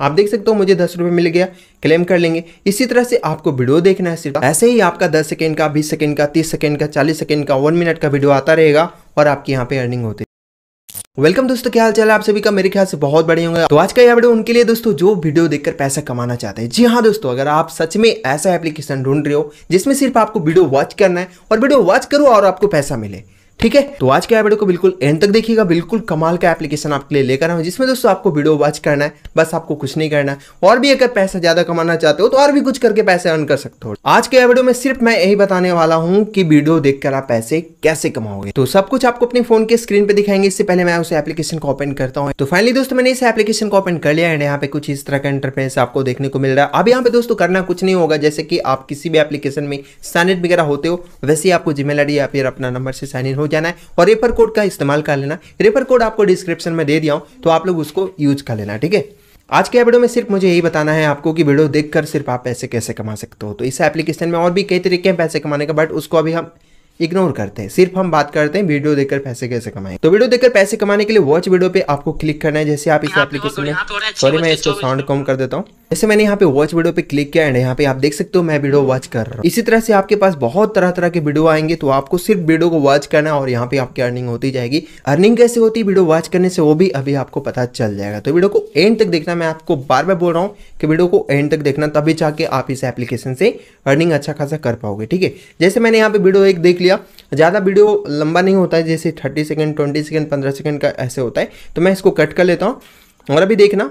आप देख सकते हो मुझे दस रुपये मिल गया क्लेम कर लेंगे इसी तरह से आपको वीडियो देखना है सिर्फ ऐसे ही आपका दस सेकेंड का बीस सेकेंड का तीस सेकेंड का चालीस सेकेंड का वन मिनट का वीडियो आता रहेगा और आपकी यहाँ पे अर्निंग होती वेलकम दोस्तों क्या हाल चाल है आप सभी का मेरे ख्याल से बहुत बढ़िया होंगे तो आज का यह वीडियो उनके लिए दोस्तों जो वीडियो देखकर पैसा कमाना चाहते हैं जी हाँ दोस्तों अगर आप सच में ऐसा एप्लीकेशन ढूंढ रहे हो जिसमें सिर्फ आपको वीडियो वॉच करना है और वीडियो वॉच करो और आपको पैसा मिले ठीक है तो आज के वीडियो को बिल्कुल एंड तक देखिएगा बिल्कुल कमाल का एप्लीकेशन आपके लिए लेकर आऊँ जिसमें दोस्तों आपको वीडियो वॉच करना है बस आपको कुछ नहीं करना है और भी अगर पैसा ज्यादा कमाना चाहते हो तो और भी कुछ करके पैसे अर्न कर सकते हो आज के वीडियो में सिर्फ मैं यही बताने वाला हूँ कि वीडियो देखकर आप पैसे कैसे कमाओगे तो सब कुछ आपको अपने फोन के स्क्रीन पे दिखाएंगे इससे पहले मैं उस एप्लीकेशन को ओपन करता हूँ तो फाइनली दोस्तों मैंने इस एप्लीकेशन को ओपन कर लिया एंड यहाँ पे कुछ इस तरह का इंटरफेस आपको देखने को मिल रहा है अब यहाँ पे दोस्तों करना कुछ नहीं होगा जैसे कि आप किसी भी एप्लीकेशन में साइन इन वगैरह होते हो वैसे ही आपको जीमेल आई या फिर अपना नंबर से साइन इन हो जाना है और रेफर कोड का इस्तेमाल कर लेना रेफर कोड आपको डिस्क्रिप्शन में दे दिया हूँ तो आप लोग उसको यूज कर लेना ठीक है आज के वीडियो में सिर्फ मुझे यही बताना है आपको कि वीडियो देखकर सिर्फ आप पैसे कैसे कमा सकते हो तो इस एप्लीकेशन में और भी कई तरीके हैं पैसे कमाने का बट उसको अभी हम इग्नोर करते हैं सिर्फ हम बात करते हैं वीडियो देखकर पैसे कैसे कमाएं तो वीडियो देखकर पैसे कमाने के लिए वॉच वीडियो पे आपको क्लिक करना है जैसे आप इस एप्लीकेशन तो में सॉरी मैं इसको साउंड कम कर देता हूँ जैसे मैंने यहाँ पे वॉच वीडियो पे क्लिक किया एंड यहाँ पे आप देख सकते हो मैं वीडियो वॉच कर रहा हूँ इसी तरह से आपके पास बहुत तरह तरह के वीडियो आएंगे तो आपको सिर्फ वीडियो को वॉच करना है और यहाँ पे आपकी अर्निंग होती जाएगी अर्निंग कैसे होती है वीडियो वॉच करने से वो भी अभी आपको पता चल जाएगा तो वीडियो को एंड तक देखना मैं आपको बार बार बोल रहा हूँ कि वीडियो को एंड तक देखना तभी जाके आप इस एप्लीकेशन से अर्निंग अच्छा खासा कर पाओगे ठीक है जैसे मैंने यहाँ पे वीडियो एक देख लिया ज़्यादा वीडियो लंबा नहीं होता है जैसे थर्टी सेकेंड ट्वेंटी सेकेंड पंद्रह सेकेंड का ऐसे होता है तो मैं इसको कट कर लेता हूँ और अभी देखना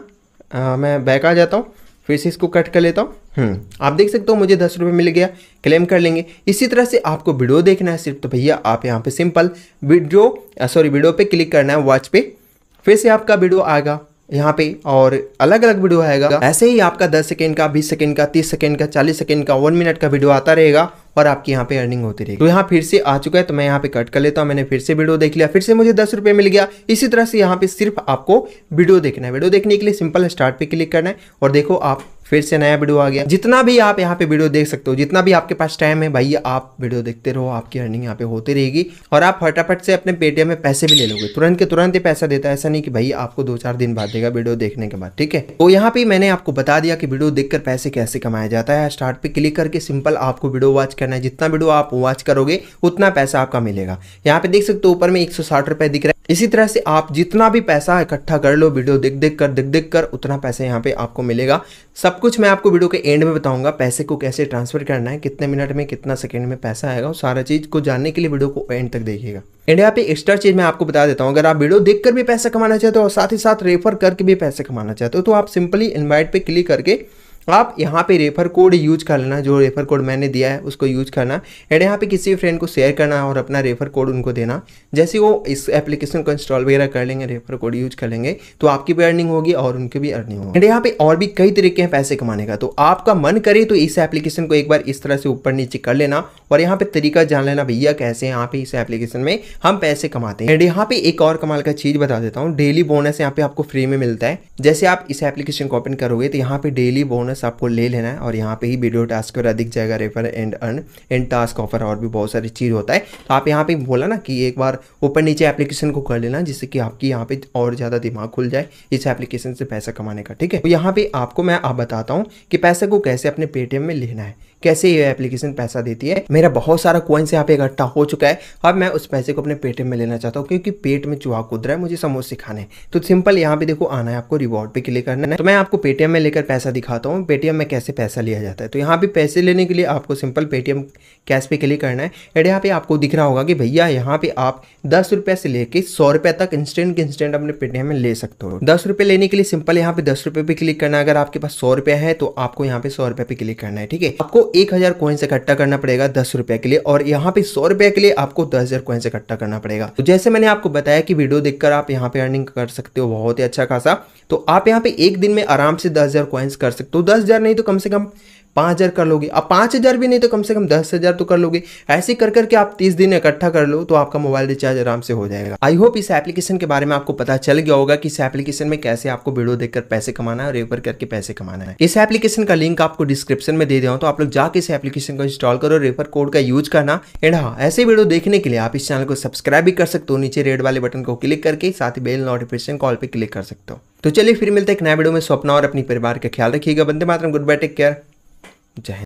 आ, मैं बैक आ जाता हूँ फिर से इसको कट कर लेता हूँ हम्म। आप देख सकते हो मुझे दस रुपये मिल गया क्लेम कर लेंगे इसी तरह से आपको वीडियो देखना है सिर्फ तो भैया आप यहाँ पे सिंपल वीडियो सॉरी वीडियो पे क्लिक करना है वॉच पे फिर से आपका वीडियो आएगा यहाँ पे और अलग अलग वीडियो आएगा ऐसे ही आपका दस सेकेंड का बीस सेकेंड का तीस सेकेंड का चालीस सेकेंड का वन मिनट का वीडियो आता रहेगा और आपकी यहाँ पे अर्निंग होती रहेगी तो यहाँ फिर से आ चुका है तो मैं यहाँ पे कट कर लेता हूँ मैंने फिर से वीडियो देख लिया फिर से मुझे दस रुपये मिल गया इसी तरह से यहाँ पे सिर्फ आपको वीडियो देखना है वीडियो देखने के लिए सिंपल स्टार्ट पे क्लिक करना है और देखो आप फिर से नया वीडियो आ गया जितना भी आप यहाँ पे वीडियो देख सकते हो जितना भी आपके पास टाइम है भाई आप वीडियो देखते रहो आपकी अर्निंग यहाँ पे होती रहेगी और आप फटाफट से अपने पेटीएम में पैसे भी ले लोगे तुरंत के तुरंत ही पैसा देता है ऐसा नहीं कि भाई आपको दो चार दिन बाद देगा वीडियो देखने के बाद ठीक है तो यहाँ पे मैंने आपको बता दिया कि वीडियो देखकर पैसे कैसे कमाया जाता है स्टार्ट पे क्लिक करके सिंपल आपको वीडियो वॉच करना है जितना वीडियो आप वॉच करोगे उतना पैसा आपका मिलेगा यहाँ पे देख सकते हो ऊपर में एक रुपए दिख रहा है इसी तरह से आप जितना भी पैसा इकट्ठा कर लो वीडियो देख देख कर देख देख कर उतना पैसा यहाँ पे आपको मिलेगा सब सब कुछ मैं आपको वीडियो के एंड में बताऊंगा पैसे को कैसे ट्रांसफर करना है कितने मिनट में कितना सेकंड में पैसा आएगा और सारा चीज को जानने के लिए वीडियो को एंड तक देखिएगा एंड यहाँ पे एक्स्ट्रा चीज मैं आपको बता देता हूँ अगर आप वीडियो देखकर भी पैसा कमाना चाहते हो और साथ ही साथ रेफर करके भी पैसे कमाना चाहते हो तो आप सिंपली इन्वाइट पे क्लिक करके आप यहाँ पे रेफर कोड यूज कर लेना जो रेफर कोड मैंने दिया है उसको यूज करना एंड यहाँ पे किसी फ्रेंड को शेयर करना और अपना रेफर कोड उनको देना जैसे वो इस एप्लीकेशन को इंस्टॉल वगैरह कर लेंगे रेफर कोड यूज कर लेंगे तो आपकी भी अर्निंग होगी और उनकी भी अर्निंग होगी एंड यहाँ पे और भी कई तरीके हैं पैसे कमाने का तो आपका मन करे तो इस एप्लीकेशन को एक बार इस तरह से ऊपर नीचे कर लेना और यहाँ पे तरीका जान लेना भैया कैसे यहाँ पे इस एप्लीकेशन में हम पैसे कमाते हैं एंड यहाँ पे एक और कमाल का चीज बता देता हूँ डेली बोनस यहाँ पे आपको फ्री में मिलता है जैसे आप इस एप्लीकेशन को ओपन करोगे तो यहाँ पे डेली बोनस बोनस आपको ले लेना है और यहाँ पे ही वीडियो टास्क पर अधिक जाएगा refer and earn and task offer और भी बहुत सारी चीज़ होता है तो आप यहाँ पे बोला ना कि एक बार ऊपर नीचे एप्लीकेशन को कर लेना जिससे कि आपकी यहाँ पे और ज़्यादा दिमाग खुल जाए इस एप्लीकेशन से पैसा कमाने का ठीक है तो यहाँ पर आपको मैं आप बताता हूँ कि पैसे को कैसे अपने पेटीएम में लेना है कैसे ये एप्लीकेशन पैसा देती है मेरा बहुत सारा कॉइन्स यहाँ पे इकट्ठा हो चुका है अब मैं उस पैसे को अपने पेटीएम में लेना चाहता हूँ क्योंकि पेट में चूहा कूद रहा है मुझे समोसे खाने तो सिंपल यहाँ पे देखो आना है आपको रिवॉर्ड पे क्लिक करना है तो मैं आपको पेटीएम में लेकर पैसा दिखाता हूँ हूँ पेटीएम में कैसे पैसा लिया जाता है तो यहाँ पे पैसे लेने के लिए आपको सिंपल पेटीएम कैश पे क्लिक करना है एंड यहाँ पे आपको दिख रहा होगा कि भैया यहाँ पे आप दस रुपये से लेके सौ रुपये तक इंस्टेंट इंस्टेंट अपने पेटीएम में ले सकते हो दस रुपये लेने के लिए सिंपल यहाँ पे दस रुपये पे क्लिक करना है अगर आपके पास सौ रुपये है तो आपको यहाँ पे सौ रुपये पे क्लिक करना है ठीक है आपको एक हज़ार कोइंस इकट्ठा करना पड़ेगा दस रुपये के लिए और यहाँ पे सौ रुपये के लिए आपको दस हज़ार कोइंस इकट्ठा करना पड़ेगा तो जैसे मैंने आपको बताया कि वीडियो देखकर आप यहाँ पे अर्निंग कर सकते हो बहुत ही अच्छा खासा तो आप यहाँ पे एक दिन में आराम से दस हज़ार कर सकते हो दस हज़ार नहीं तो कम से कम पाँच हज़ार कर लोगे अब पाँच हज़ार भी नहीं तो कम से कम दस हज़ार तो कर लोगे ऐसे कर करके आप तीस दिन इकट्ठा कर लो तो आपका मोबाइल रिचार्ज आराम से हो जाएगा आई होप इस एप्लीकेशन के बारे में आपको पता चल गया होगा कि इस एप्लीकेशन में कैसे आपको वीडियो देखकर पैसे कमाना है और रेफर करके पैसे कमाना है इस एप्लीकेशन का लिंक आपको डिस्क्रिप्शन में दे दिया हूँ तो आप लोग जाकर इस एप्लीकेशन को इंस्टॉल करो रेफर कोड का यूज करना एंड हाँ ऐसे वीडियो देखने के लिए आप इस चैनल को सब्सक्राइब भी कर सकते हो नीचे रेड वाले बटन को क्लिक करके साथ ही बेल नोटिफिकेशन कॉल पर क्लिक कर सकते हो तो चलिए फिर मिलते हैं एक नया वीडियो में स्वप्न और अपनी परिवार का ख्याल रखिएगा बंदे मातरम गुड बाय टेक केयर जय